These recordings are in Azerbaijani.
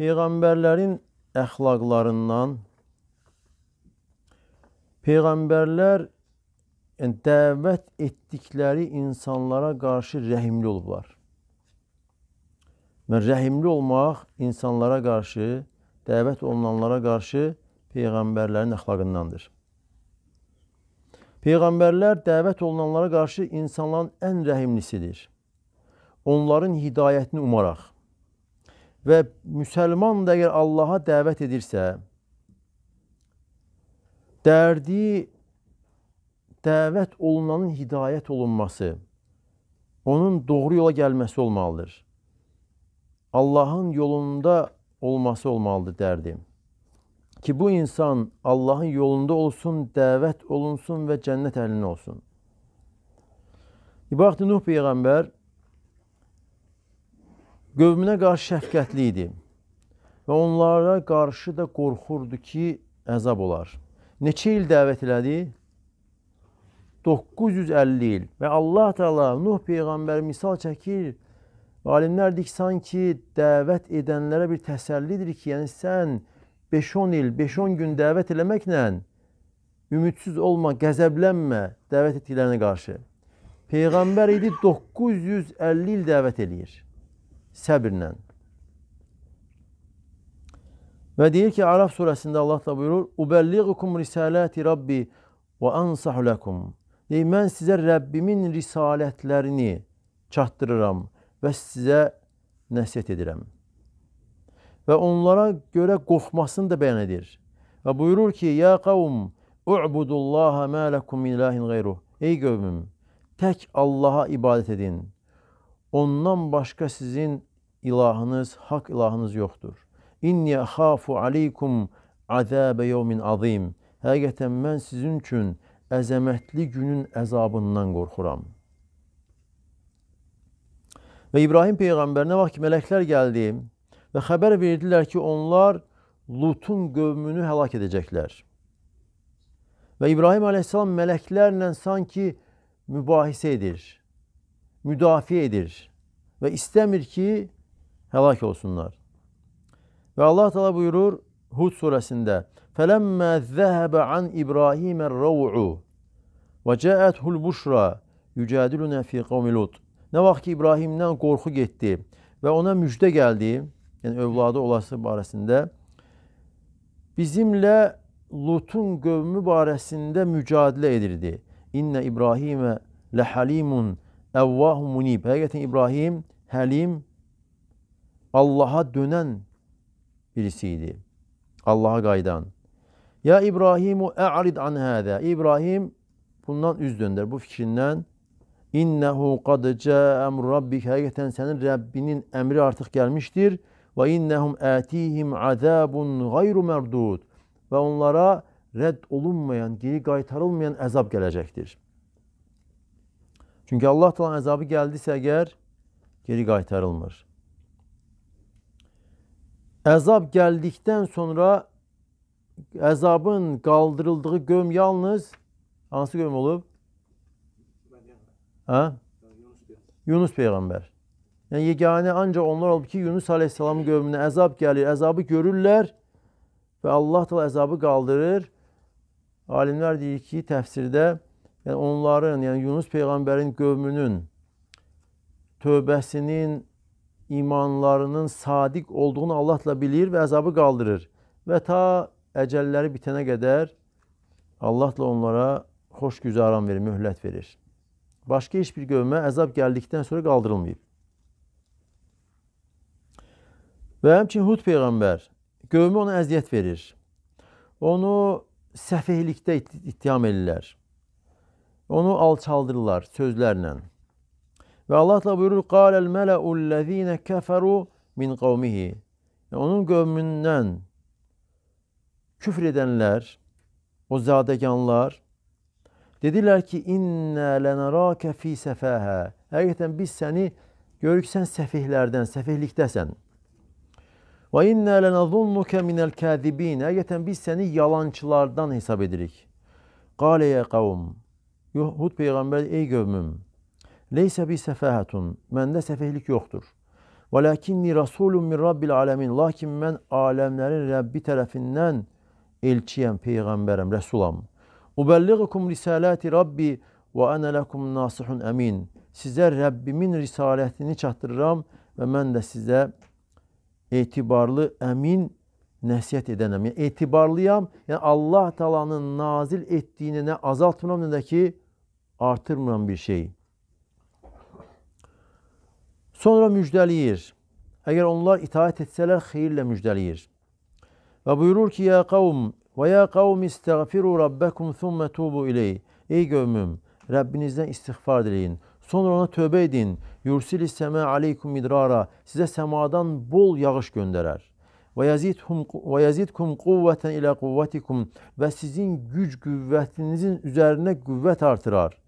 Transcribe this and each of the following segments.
peyğəmbərlərin əxlaqlarından peyğəmbərlər yəni, dəvət etdikləri insanlara qarşı rəhimli olublar. Mən rəhimli olmaq insanlara qarşı, dəvət olunanlara qarşı peyğəmbərlərin əxlaqındandır. Peyğəmbərlər dəvət olunanlara qarşı insanların ən rəhimlisidir. Onların hidayətini umaraq və müsəlman da əgər Allaha dəvət edirsə, dərdi dəvət olunanın hidayət olunması, onun doğru yola gəlməsi olmalıdır. Allahın yolunda olması olmalıdır dərdi. Ki bu insan Allahın yolunda olsun, dəvət olunsun və cənnət əlini olsun. İbaqdi Nuh Peyğəmbər Qövmünə qarşı şəfqətli idi və onlara qarşı da qorxurdu ki, əzab olar. Neçə il dəvət elədi? 950 il və Allah Teala Nuh peyğəmbər misal çəkir. Alimlər deyir sanki dəvət edənlərə bir təsəllidir ki, yəni sən 5-10 il, 5-10 gün dəvət eləməklə ümidsiz olma, qəzəblənmə dəvət etdiklərinə qarşı. Peyğəmbər idi 950 il dəvət eləyir səbirlə. Və deyir ki, Araf surəsində Allah da buyurur: "Ubəlliğukum risaləti Rabbi və ansahu lakum." Deyir, mən sizə Rəbbimin risalətlərini çatdırıram və sizə nəsihət edirəm. Və onlara görə qorxmasını da bəyan edir. Və buyurur ki: "Ya qavm, u'budullaha ma lakum min ilahin ghayruh." Ey qövmüm, tək Allah'a ibadət edin. Ondan başqa sizin ilahınız, hak ilahınız yoxdur. İnni xafu aleykum azabe yevmin azim. Həqiqətən mən sizin üçün əzəmətli günün əzabından qorxuram. Və İbrahim peyğəmbərinə vaxt ki, mələklər gəldi və xəbər verdilər ki, onlar Lutun qövmünü həlak edəcəklər. Və İbrahim əleyhissalam mələklərlə sanki mübahisə edir müdafiə edir və istəmir ki, həlak olsunlar. Və Allah təala buyurur Hud surəsində: "Fələmmə zəhəbə an İbrahimə rəv'u və cəətul buşra yücədilunə fi qavmi Lut." Nə vaxt ki İbrahimdən qorxu getdi və ona müjdə gəldi, yəni övladı olası barəsində bizimlə Lutun qövmü barəsində mücadilə edirdi. İnne İbrahimə ləhalimun Əvvah munib. Həqiqətən İbrahim həlim Allaha dönən birisi idi. Allaha qaydan. Ya İbrahimu ə'rid an hədə. İbrahim bundan üz döndər bu fikrindən. İnnehu qad ca'am rabbik. Həqiqətən sənin Rəbbinin əmri artıq gəlmişdir. Və innehum atihim azabun gayru merdud. Və onlara rədd olunmayan, geri qaytarılmayan əzab gələcəkdir. Çünki Allah talan əzabı gəldisə əgər geri qaytarılmır. Əzab gəldikdən sonra əzabın qaldırıldığı göm yalnız hansı göm olub? Hə? Yunus peyğəmbər. Yəni yeganə ancaq onlar olub ki, Yunus aleyhissalamın qövmünə əzab gəlir, əzabı görürlər və Allah təala əzabı qaldırır. Alimlər deyir ki, təfsirdə yəni onların, yəni Yunus peyğəmbərin qövmünün tövbəsinin imanlarının sadiq olduğunu Allahla bilir və əzabı qaldırır və ta əcəlləri bitənə qədər Allahla onlara xoş güzaran verir, möhlət verir. Başqa heç bir qövmə əzab gəldikdən sonra qaldırılmayıb. Və həmçin Hud peyğəmbər qövmə ona əziyyət verir. Onu səfihlikdə ittiham edirlər. Onu alçaldırırlar sözlərlə. Və Allah da buyurur: "Qaləl mələullezine kəfəru min qavmihi." Yəni, onun qövmündən küfr edənlər, o zadəganlar dedilər ki: "İnna lanaraka fi safaha." Həqiqətən biz səni görürük sən səfihlərdən, səfihlikdəsən. Və inna lanazunnuka minel kazibin. Həqiqətən biz səni yalançılardan hesab edirik. Qaləyə qavm. Hud peyğəmbər ey qövmüm, leysə bi səfəhətun, məndə səfehlik yoxdur. Və lakinni rasulun min rabbil aləmin, lakin mən aləmlərin Rəbbi tərəfindən elçiyəm, peyğəmbərəm, rəsulam. Ubəlliğukum risaləti Rabbi və ənə ləkum nasihun əmin. Sizə Rəbbimin risalətini çatdırıram və mən də sizə etibarlı, əmin nəsihət edənəm. Yəni etibarlıyam. Yəni Allah Taala'nın nazil etdiyini nə azaltmıram, nə də ki artırmayan bir şey. Sonra müjdeleyir. Əgər onlar itaət etsələr xeyirlə müjdələyir. Və buyurur ki: "Ya qavm və ya qavm istəğfiru rabbakum thumma tubu ileyh." Ey qövmüm, Rəbbinizdən istiğfar diləyin. Sonra ona tövbə edin. Yursil səma aleykum midrara. Sizə səmadan bol yağış göndərər. Və yazidhum və yazidkum quvvatan ila quvvatikum və sizin güc qüvvətinizin üzərinə qüvvət artırar.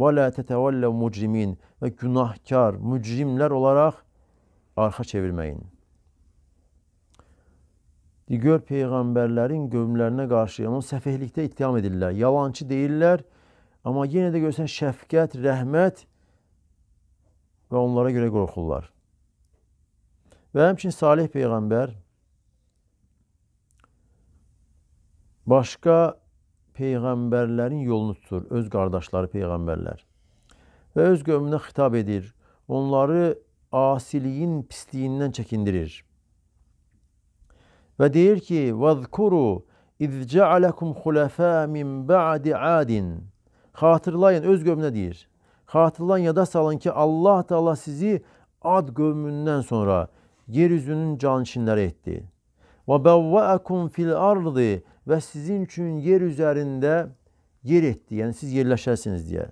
Və la tətəvəlləv mucrimin və günahkar, mücrimlər olaraq arxa çevirməyin. Digər peyğəmbərlərin qövmlərinə qarşı yəni, onun səfehlikdə ittiham edirlər. Yalançı deyirlər, amma yenə də görsən şəfqət, rəhmət və onlara görə qorxurlar. Və həmçinin Salih peyğəmbər başqa peyğəmbərlərin yolunu tutur, öz qardaşları peyğəmbərlər. Və öz qövmünə xitab edir. Onları asiliyin pisliyindən çəkindirir. Və deyir ki: "Vəzkuru iz ca'alakum xulafa min ba'di 'adin." Xatırlayın öz qövmünə deyir. Xatırlayın yada salın ki, Allah Taala sizi Ad qövmündən sonra yer üzünün canişinləri etdi. Və bəvvəəkum fil ardı və sizin üçün yer üzərində yer etdi, yəni siz yerləşəsiniz deyə.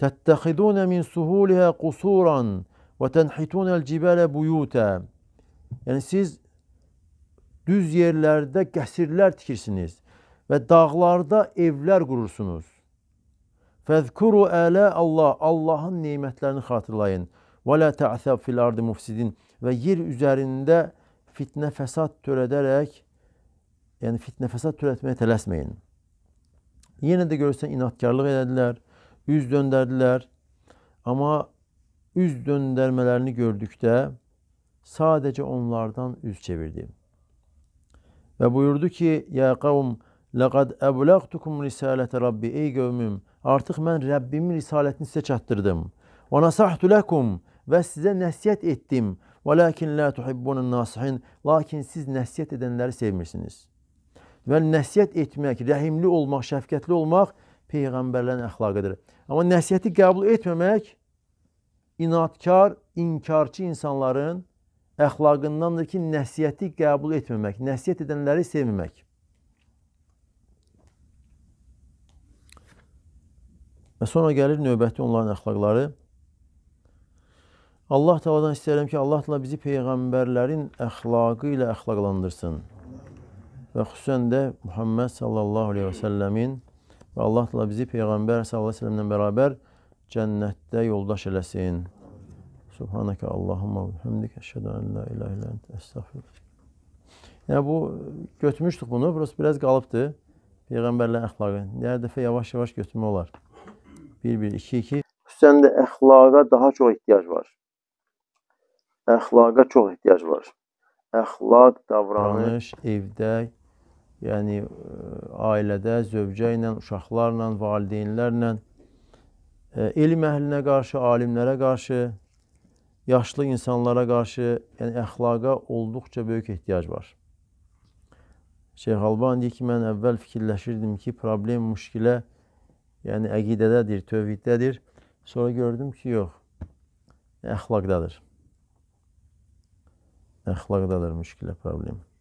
Təttəxidunə min suhuliha qusuran və tənhitunəl cibələ buyutə. Yəni siz düz yerlərdə qəsirlər tikirsiniz və dağlarda evlər qurursunuz. Fəzkuru ələ Allah, Allahın nemətlərini xatırlayın. Və la ta'səb fil ardı mufsidin və yer üzərində fitnə fəsad törədərək yəni fitnə fəsad törətməyə tələsməyin. Yenə də görsən inatkarlıq elədilər, üz döndərdilər. Amma üz döndərmələrini gördükdə sadəcə onlardan üz çevirdi. Və buyurdu ki: "Ya qavm, laqad ablaqtukum risalata rabbi ey qavmim, artıq mən Rəbbimin risalətini sizə çatdırdım. Və nasahtu lakum və sizə nəsihət etdim. Walakin la tuhibbun nasihin, lakin siz nəsihət edənləri sevmirsiniz." Və nəsihət etmək, rəhimli olmaq, şəfqətli olmaq peyğəmbərlərin əxlaqıdır. Amma nəsihəti qəbul etməmək inadkar, inkarçı insanların əxlaqındandır ki, nəsihəti qəbul etməmək, nəsihət edənləri sevməmək. Və sonra gəlir növbəti onların əxlaqları. Allah Taala'dan istəyirəm ki, Allah Taala bizi peyğəmbərlərin əxlaqı ilə əxlaqlandırsın və xüsusən də Muhammed sallallahu aleyhi və səlləmin və Allah da bizi Peyğəmbər sallallahu aleyhi və səlləmlə bərabər cənnətdə yoldaş eləsin. Subhanəkə Allahumma və həmdik əşhədə ən la ilahe illə əntə əstəğfirullah. Yəni bu götürmüşdük bunu, burası biraz qalıbdı. Peyğəmbərlə əxlaqı. Hər dəfə yavaş-yavaş götürmə olar. 1-1 2-2. Xüsusən də əxlaqa daha çox ehtiyac var. Əxlaqa çox ehtiyac var. Əxlaq davranış, davranış evdə, yəni e, ailədə, zövcə ilə, uşaqlarla, valideynlərlə, e, elm əhlinə qarşı, alimlərə qarşı, yaşlı insanlara qarşı, yəni əxlaqa olduqca böyük ehtiyac var. Şeyx Alban deyir ki, mən əvvəl fikirləşirdim ki, problem, müşkilə, yəni əqidədədir, tövhiddədir. Sonra gördüm ki, yox, əxlaqdadır. Əxlaqdadır müşkilə, problem.